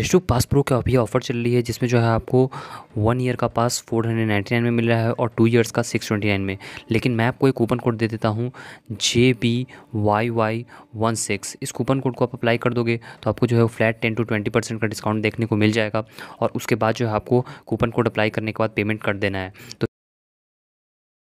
test to pass pro का अभी offer चल रही है जिसमें जो है आपको वन ईयर का pass four hundred ninety nine में मिल रहा है और टू ईयर्स का सिक्स ट्वेंटी नाइन में लेकिन मैं आपको एक कूपन कोड दे देता हूँ J B Y Y one six इस कूपन कोड को आप अप्लाई कर दोगे तो आपको जो है flat ten to twenty percent का डिस्काउंट देखने को मिल जाएगा और उसके बाद जो है आपको कूपन कोड अप्लाई करने के बाद पेमेंट कर देना है तो